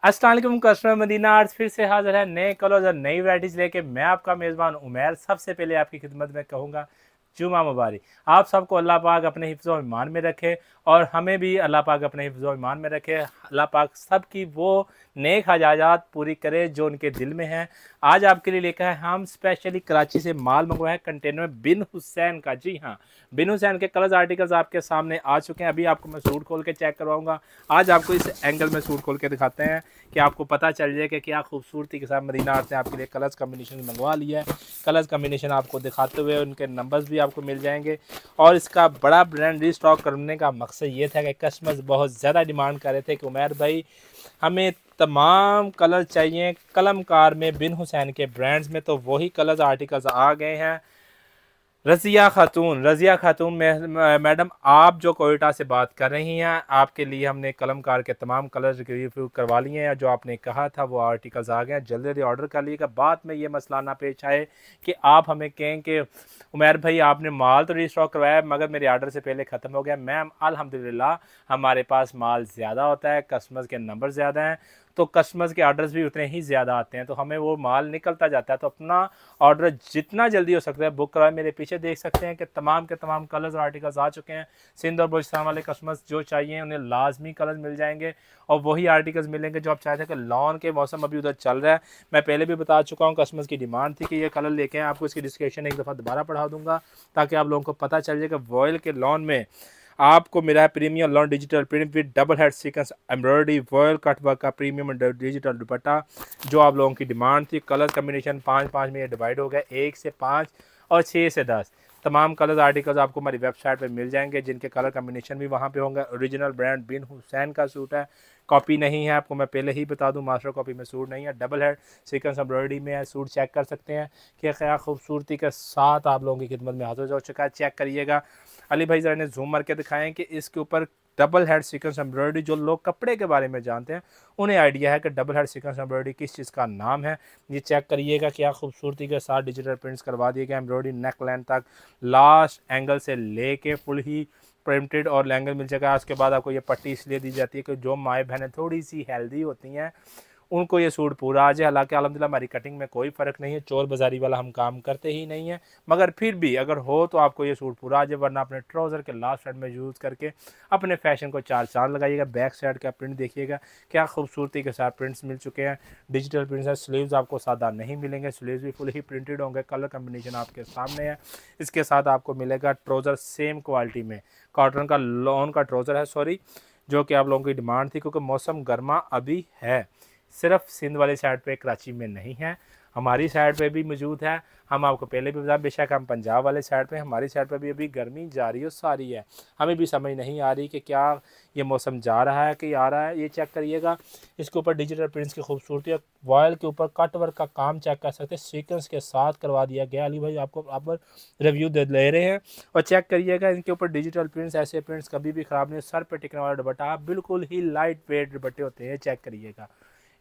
असल customer Medina art फिर से हाजिर है नए कलर्स और नई वराइटीज़ लेके मैं आपका मेज़बान उमेर सबसे पहले आपकी खिदमत में कहूँगा जुमा मुबारक आप सबको अल्लाह पाक अपने हिफ्ज़ ईमान में रखे और हमें भी अल्लाह पाक अपने हिफ्ज़ ईमान में रखे अल्लाह पाक सब की वो नेक हजाजात पूरी करे जो उनके दिल में हैं आज आपके लिए लेकर है हम स्पेशली कराची से माल मंगवाया कंटेनर बिन हुसैन का जी हाँ बिन हुसैन के कलर्स आर्टिकल्स आपके सामने आ चुके हैं अभी आपको मैं सूट खोल के चेक करवाऊँगा आज आपको इस एंगल में सूट खोल के दिखाते हैं कि आपको पता चल जाए कि क्या खूबसूरती के साथ मदीना आते हैं आपके लिए कलर्स कम्बिनेशन मंगवा लिया है कलर्स कम्बिनेशन आपको दिखाते हुए उनके नंबर्स भी आपको मिल जाएंगे और इसका बड़ा ब्रांड रिस्टॉक करने का मकसद ये था कि कस्टमर्स बहुत ज़्यादा डिमांड कर रहे थे कि उमैर भाई हमें तमाम कलर चाहिए कलमकार में बिन हुसैन के ब्रांड्स में तो वही कलर्स आर्टिकल्स आ गए हैं रज़िया ख़ातून रज़िया ख़ातून मैडम आप जो कोयटा से बात कर रही हैं आपके लिए हमने कलमकार के तमाम कलर रिव्यू करवा लिए हैं जो आपने कहा था वो आर्टिकल्स आ गए हैं जल्दी जल्दी ऑर्डर कर लिएगा बाद में ये मसला ना पेश आए कि आप हमें कहें कि उमैर भाई आपने माल तो रिस्टॉक करवाया मगर मेरे आर्डर से पहले ख़त्म हो गया मैम अलहमदिल्ला हमारे पास माल ज़्यादा होता है कस्टमर्स के नंबर ज़्यादा हैं तो कस्टमर्स के ऑर्डर्स भी उतने ही ज़्यादा आते हैं तो हमें वो माल निकलता जाता है तो अपना ऑर्डर जितना जल्दी हो सकता है बुक कराए मेरे पीछे देख सकते हैं कि तमाम के तमाम कलर्स और आर्टिकल्स आ चुके हैं सिंध और बलोचिस्तान वाले कस्टमर्स जो चाहिए उन्हें लाजमी कलर्स मिल जाएंगे और वही आर्टिकल्स मिलेंगे जो आप चाहते हैं कि लॉन के मौसम अभी उधर चल रहा है मैं पहले भी बता चुका हूँ कस्टमर्स की डिमांड थी कि ये कलर लेके आपको इसकी डिस्क्रिप्शन एक दफ़ा दोबारा पढ़ा दूँगा ताकि आप लोगों को पता चल जाए कि वॉयल के लॉन में आपको मिला है premium long digital print with double head sequence embroidery वर्ल कटवर्क का प्रीमियम डिजिटल दुपट्टा जो आप लोगों की डिमांड थी कलर कम्बिनेशन पाँच पाँच में डिवाइड हो गया एक से पाँच और छः से दस तमाम कलर्स आर्टिकल्स आपको हमारी वेबसाइट पर मिल जाएंगे जिनके कलर कम्बिनेशन भी वहाँ पे होंगे ओरिजिनल ब्रांड बिन हुसैन का सूट है कॉपी नहीं है आपको मैं पहले ही बता दूं मास्टर कॉपी में सूट नहीं है डबल हेड सीक्वेंस एम्ब्रॉयडरी में है सूट चेक कर सकते हैं कि क्या खूबसूरती के साथ आप लोगों की खिदमत में हाजिर हो चुका है चेक करिएगा अली भाई ज़रा ने जूम मार के दिखाएँ कि इसके ऊपर डबल हेड सिक्वेंस एम्ब्रॉयडरी जो लोग कपड़े के बारे में जानते हैं उन्हें आइडिया है कि डबल हेड सिक्वेंस एम्ब्रॉयडरी किस चीज़ का नाम है ये चेक करिएगा क्या खूबसूरती के साथ डिजिटल प्रिंट्स करवा दिए गए एम्ब्रॉयडरी नेक लेंथ तक लास्ट एंगल से ले कर फुल ही प्रिंटेड और लेंगल मिल जाएगा उसके बाद आपको ये पट्टी इसलिए दी जाती है कि जो माए बहनें थोड़ी सी हेल्दी होती हैं उनको ये सूट पूरा आ जाए हालांकि अलहमदिल्ला हमारी कटिंग में कोई फ़र्क नहीं है चोर बाजारी वाला हम काम करते ही नहीं है मगर फिर भी अगर हो तो आपको ये सूट पूरा आ जाए वरना अपने ट्राउज़र के लास्ट साइड में यूज़ करके अपने फैशन को चार चार लगाइएगा बैक साइड का प्रिंट देखिएगा क्या खूबसूरती के साथ प्रिंट्स मिल चुके हैं डिजिटल प्रिंट्स हैं स्लीव आपको सादा नहीं मिलेंगे स्लीव भी फुल ही प्रिंटेड होंगे कलर कम्बिनेशन आपके सामने है इसके साथ आपको मिलेगा ट्राउज़र सेम क्वालिटी में कॉटन का लॉन का ट्राउज़र है सॉरी जो कि आप लोगों की डिमांड थी क्योंकि मौसम गर्मा अभी है सिर्फ सिंध वाली साइड पे कराची में नहीं है हमारी साइड पे भी मौजूद है हम आपको पहले भी बताए बेशक हम पंजाब वाले साइड पे हमारी साइड पे भी अभी गर्मी जारी और सारी है हमें भी समझ नहीं आ रही कि क्या ये मौसम जा रहा है कि आ रहा है ये चेक करिएगा इसके ऊपर डिजिटल प्रिंट्स की खूबसूरती और वॉयल के ऊपर कट वर्क का काम चेक कर सकते हैं सीक्वेंस के साथ करवा दिया गया अली भाई आपको आप रिव्यू दे ले रहे हैं और चेक करिएगा इनके ऊपर डिजिटल प्रिंट्स ऐसे प्रिंट्स कभी भी ख़राब नहीं सर पर टिकने वाला दुपट्टा बिल्कुल ही लाइट वेट दुपट्टे होते हैं चेक करिएगा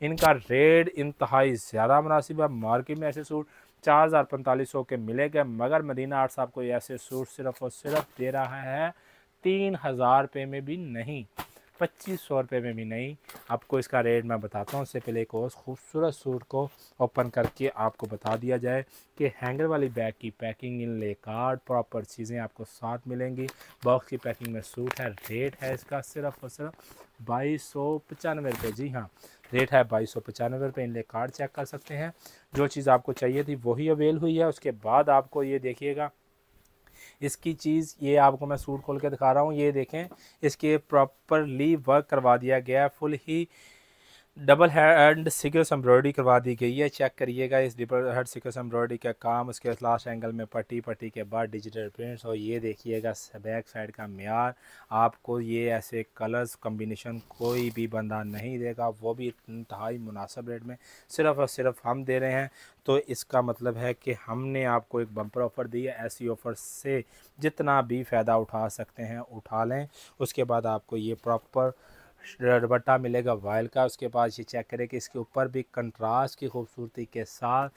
इनका रेट इंतहाई ज़्यादा मुनासिब है मार्केट में ऐसे सूट चार हज़ार पैंतालीस सौ के मिले गए मगर मदीना आर्ट्स आपको ऐसे सूट सिर्फ और सिर्फ दे रहा है तीन हज़ार रुपये में भी नहीं पच्चीस सौ रुपये में भी नहीं आपको इसका रेट मैं बताता हूँ उससे पहले एक और खूबसूरत सूट को ओपन करके आपको बता दिया जाए कि हैंगर वाली बैग की पैकिंग इन ले कार्ड प्रॉपर चीज़ें आपको साथ मिलेंगी बॉक्स की पैकिंग में सूट है रेट है इसका सिर्फ और सिर्फ बाईस सौ पचानवे रुपये जी हाँ रेट है बाईस सौ पचानवे रुपये इनले कार्ड चेक कर सकते हैं जो चीज़ आपको चाहिए थी वही अवेल हुई है उसके बाद आपको ये देखिएगा इसकी चीज़ ये आपको मैं सूट खोल के दिखा रहा हूँ ये देखें इसके प्रॉपरली वर्क करवा दिया गया है फुल ही डबल हैंड सिक्योस एम्ब्रॉयडरी करवा दी गई है चेक करिएगा इस डबल हेड सिक्योस एम्ब्रॉयडरी का काम उसके लास्ट एंगल में पट्टी पट्टी के बाद डिजिटल प्रिंट्स और ये देखिएगा बैक साइड का मैार आपको ये ऐसे कलर्स कम्बिनेशन कोई भी बंदा नहीं देगा वो भी इंतहाई मुनासब रेट में सिर्फ और सिर्फ हम दे रहे हैं तो इसका मतलब है कि हमने आपको एक बम्पर ऑफ़र दी है ऐसी ऑफ़र से जितना भी फ़ायदा उठा सकते हैं उठा लें उसके बाद आपको ये प्रॉपर दुपट्टा मिलेगा वायल का उसके बाद ये चेक करें कि इसके ऊपर भी कंट्रास्ट की खूबसूरती के साथ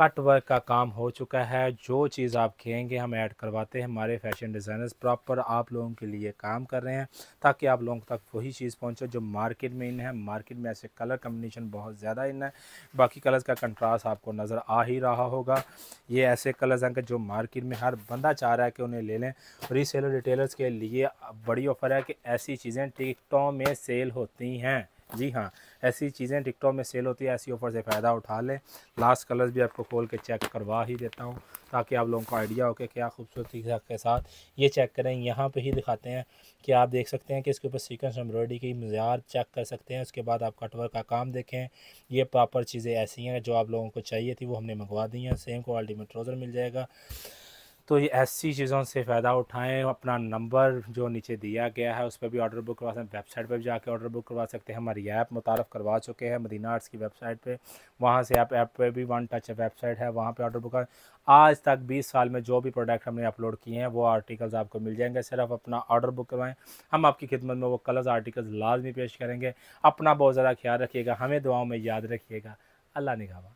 कट वर्क का काम हो चुका है जो चीज़ आप कहेंगे हम ऐड करवाते हैं हमारे फैशन डिज़ाइनर्स प्रॉपर आप लोगों के लिए काम कर रहे हैं ताकि आप लोगों तक वही चीज़ पहुंचे जो मार्केट में इन है मार्केट में ऐसे कलर कम्बिनेशन बहुत ज़्यादा इन है बाकी कलर्स का कंट्रास्ट आपको नज़र आ ही रहा होगा ये ऐसे कलर्स हैं जो मार्केट में हर बंदा चाह रहा है कि उन्हें ले लें रीसेलर रिटेलर्स के लिए बड़ी ऑफ़र है कि ऐसी चीज़ें टिकटों में सेल होती हैं जी हाँ ऐसी चीज़ें टिकटॉक में सेल होती है ऐसी ऑफर से फ़ायदा उठा लें लास्ट कलर्स भी आपको खोल के चेक करवा ही देता हूँ ताकि आप लोगों को आइडिया हो कि क्या खूबसूरती के साथ ये चेक करें यहाँ पे ही दिखाते हैं कि आप देख सकते हैं कि इसके ऊपर सीक्वेंस एम्ब्रॉयडरी की मज़ार चेक कर सकते हैं उसके बाद आप कटवर का काम देखें ये प्रॉपर चीज़ें ऐसी हैं जो आप लोगों को चाहिए थी वो हमने मंगवा दी हैं सेम क्वालिटी में ट्रोज़र मिल जाएगा तो ये ऐसी चीज़ों से फ़ायदा उठाएं अपना नंबर जो नीचे दिया गया है उस पर भी ऑर्डर बुक करवा सकते हैं वेबसाइट पर भी जाके ऑर्डर बुक करवा सकते हैं हमारी ऐप मुतारफ़ करवा चुके हैं मदीना आर्ट्स की वेबसाइट पर वहाँ से आप ऐप पर भी वन टच वेबसाइट है वहाँ पर ऑर्डर बुक कर आज तक बीस साल में जो भी प्रोडक्ट हमने अपलोड किए हैं वो आर्टिकल्स आपको मिल जाएंगे सिर्फ अपना ऑर्डर बुक करवाएं हम आपकी खिदमत में वो कलर्स आर्टिकल्स लाजमी पेश करेंगे अपना बहुत ज़्यादा ख्याल रखिएगा हमें दुआओं में याद रखिएगा अल्लाह निगावा